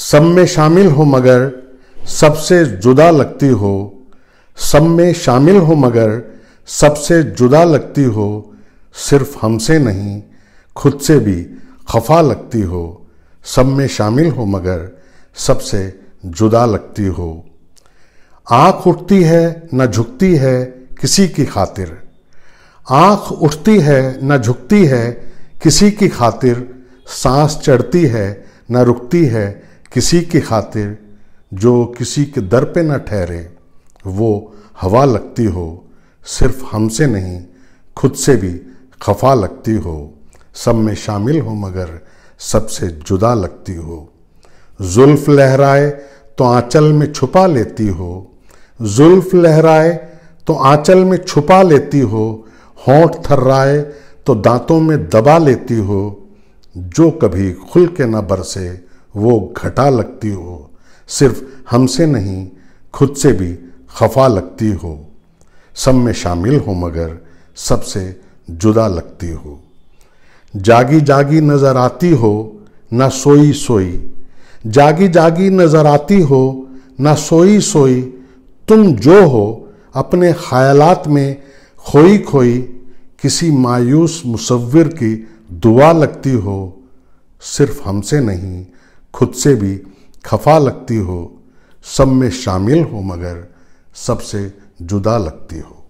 सब में शामिल हो मगर सबसे जुदा लगती हो सब में शामिल हो मगर सबसे जुदा लगती हो सिर्फ हमसे नहीं खुद से भी खफा लगती हो सब में शामिल हो मगर सबसे जुदा लगती हो आँख उठती है न झुकती है किसी की खातिर आँख उठती है न झुकती है किसी की खातिर सांस चढ़ती है न रुकती है किसी की खातिर जो किसी के दर पे ना ठहरे वो हवा लगती हो सिर्फ हमसे नहीं खुद से भी खफा लगती हो सब में शामिल हो मगर सबसे जुदा लगती हो जुल्फ लहराए तो आंचल में छुपा लेती हो जुल्फ लहराए तो आंचल में छुपा लेती हो होंठ थर्राए तो दांतों में दबा लेती हो जो कभी खुल के न बरसे वो घटा लगती हो सिर्फ हमसे नहीं खुद से भी खफा लगती हो सब में शामिल हो मगर सबसे जुदा लगती हो जागी जागी नज़र आती हो ना सोई सोई जागी जागी नज़र आती हो ना सोई सोई तुम जो हो अपने ख्यालात में खोई खोई किसी मायूस मुसविर की दुआ लगती हो सिर्फ हमसे नहीं खुद से भी खफा लगती हो सब में शामिल हो मगर सबसे जुदा लगती हो